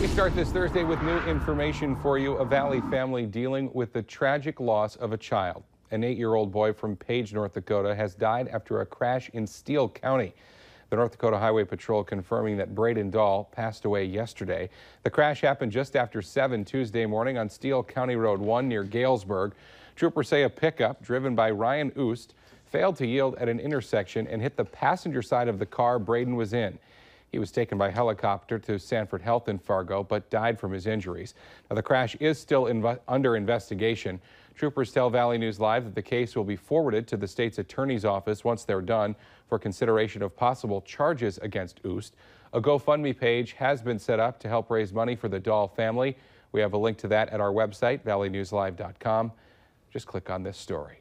We start this Thursday with new information for you. A Valley family dealing with the tragic loss of a child. An eight-year-old boy from Page, North Dakota has died after a crash in Steele County. The North Dakota Highway Patrol confirming that Braden Dahl passed away yesterday. The crash happened just after 7 Tuesday morning on Steele County Road 1 near Galesburg. Troopers say a pickup driven by Ryan Oost failed to yield at an intersection and hit the passenger side of the car Braden was in. He was taken by helicopter to Sanford Health in Fargo, but died from his injuries. Now, the crash is still inv under investigation. Troopers tell Valley News Live that the case will be forwarded to the state's attorney's office once they're done for consideration of possible charges against Oost. A GoFundMe page has been set up to help raise money for the Doll family. We have a link to that at our website, valleynewslive.com. Just click on this story.